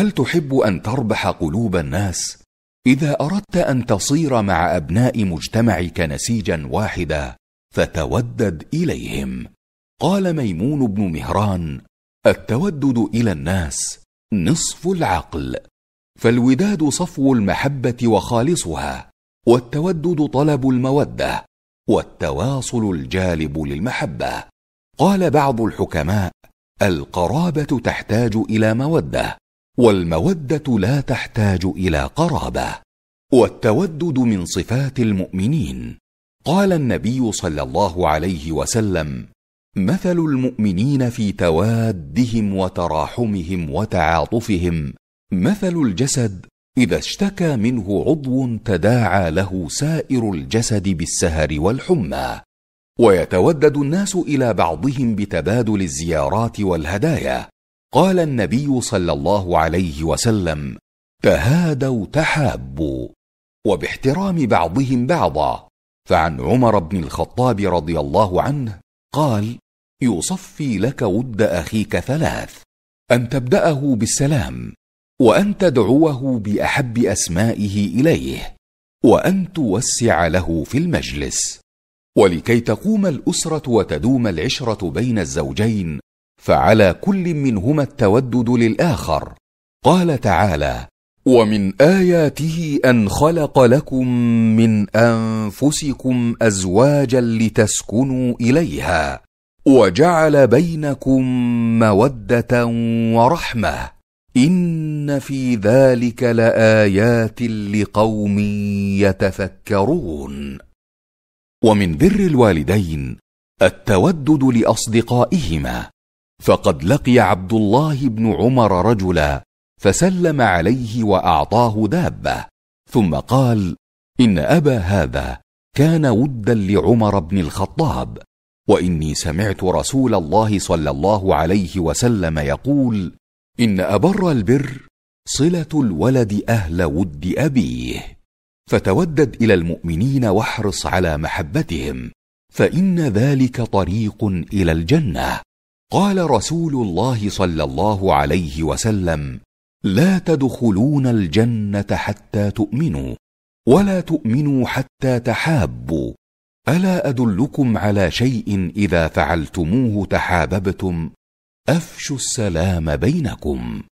هل تحب ان تربح قلوب الناس اذا اردت ان تصير مع ابناء مجتمعك نسيجا واحدا فتودد اليهم قال ميمون بن مهران التودد الى الناس نصف العقل فالوداد صفو المحبه وخالصها والتودد طلب الموده والتواصل الجالب للمحبه قال بعض الحكماء القرابه تحتاج الى موده والموده لا تحتاج الى قرابه والتودد من صفات المؤمنين قال النبي صلى الله عليه وسلم مثل المؤمنين في توادهم وتراحمهم وتعاطفهم مثل الجسد اذا اشتكى منه عضو تداعى له سائر الجسد بالسهر والحمى ويتودد الناس الى بعضهم بتبادل الزيارات والهدايا قال النبي صلى الله عليه وسلم تهادوا تحابوا وباحترام بعضهم بعضا فعن عمر بن الخطاب رضي الله عنه قال يصفي لك ود اخيك ثلاث ان تبداه بالسلام وان تدعوه باحب اسمائه اليه وان توسع له في المجلس ولكي تقوم الاسره وتدوم العشره بين الزوجين فعلى كل منهما التودد للاخر قال تعالى ومن اياته ان خلق لكم من انفسكم ازواجا لتسكنوا اليها وجعل بينكم موده ورحمه ان في ذلك لايات لقوم يتفكرون ومن بر الوالدين التودد لاصدقائهما فقد لقي عبد الله بن عمر رجلا فسلم عليه واعطاه دابه ثم قال ان ابا هذا كان ودا لعمر بن الخطاب واني سمعت رسول الله صلى الله عليه وسلم يقول ان ابر البر صله الولد اهل ود ابيه فتودد الى المؤمنين واحرص على محبتهم فان ذلك طريق الى الجنه قال رسول الله صلى الله عليه وسلم لا تدخلون الجنه حتى تؤمنوا ولا تؤمنوا حتى تحابوا الا ادلكم على شيء اذا فعلتموه تحاببتم افشوا السلام بينكم